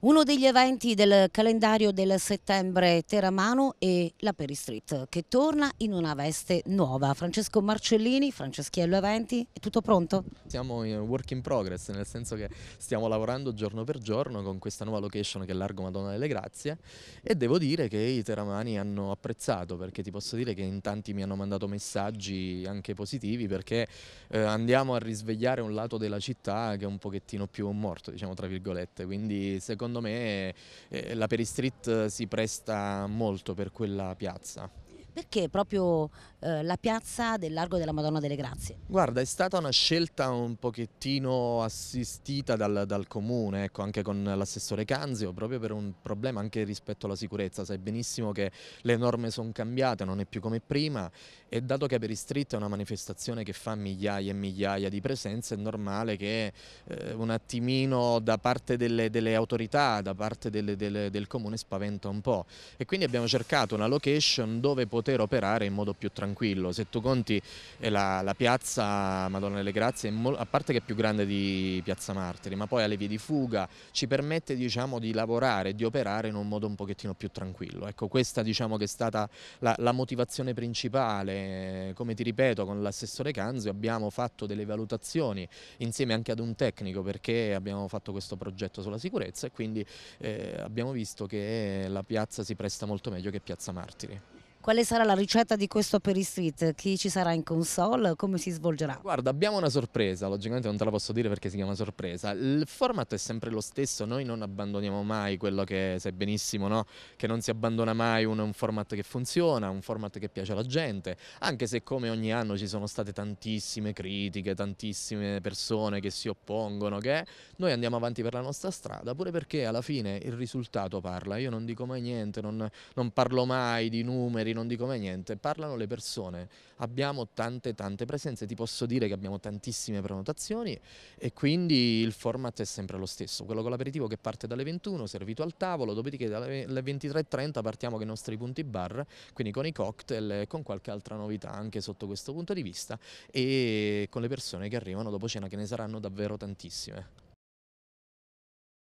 Uno degli eventi del calendario del settembre Teramano è la Peristreet che torna in una veste nuova. Francesco Marcellini, Franceschiello Eventi, è tutto pronto? Siamo in work in progress, nel senso che stiamo lavorando giorno per giorno con questa nuova location che è Largo Madonna delle Grazie e devo dire che i teramani hanno apprezzato perché ti posso dire che in tanti mi hanno mandato messaggi anche positivi perché eh, andiamo a risvegliare un lato della città che è un pochettino più morto, diciamo tra virgolette, quindi secondo secondo me eh, la Peristreet si presta molto per quella piazza. Perché proprio eh, la piazza del Largo della Madonna delle Grazie? Guarda, è stata una scelta un pochettino assistita dal, dal comune, ecco, anche con l'assessore Canzio, proprio per un problema anche rispetto alla sicurezza. Sai benissimo che le norme sono cambiate, non è più come prima e dato che per Street è una manifestazione che fa migliaia e migliaia di presenze, è normale che eh, un attimino da parte delle, delle autorità, da parte delle, delle, del comune spaventa un po'. E quindi abbiamo cercato una location dove poter poter operare in modo più tranquillo. Se tu conti la, la piazza Madonna delle Grazie, a parte che è più grande di Piazza Martiri, ma poi alle vie di fuga, ci permette diciamo, di lavorare, di operare in un modo un pochettino più tranquillo. Ecco, questa diciamo, che è stata la, la motivazione principale, come ti ripeto, con l'assessore Canzio abbiamo fatto delle valutazioni insieme anche ad un tecnico perché abbiamo fatto questo progetto sulla sicurezza e quindi eh, abbiamo visto che la piazza si presta molto meglio che Piazza Martiri. Quale sarà la ricetta di questo per i street? Chi ci sarà in console? Come si svolgerà? Guarda, abbiamo una sorpresa, logicamente non te la posso dire perché si chiama sorpresa. Il format è sempre lo stesso, noi non abbandoniamo mai quello che sai benissimo, no? Che non si abbandona mai un, un format che funziona, un format che piace alla gente, anche se come ogni anno ci sono state tantissime critiche, tantissime persone che si oppongono, che noi andiamo avanti per la nostra strada, pure perché alla fine il risultato parla. Io non dico mai niente, non, non parlo mai di numeri numeri, non dico mai niente, parlano le persone. Abbiamo tante tante presenze, ti posso dire che abbiamo tantissime prenotazioni e quindi il format è sempre lo stesso, quello con l'aperitivo che parte dalle 21, servito al tavolo, dopodiché dalle 23.30 partiamo con i nostri punti bar, quindi con i cocktail e con qualche altra novità anche sotto questo punto di vista e con le persone che arrivano dopo cena che ne saranno davvero tantissime.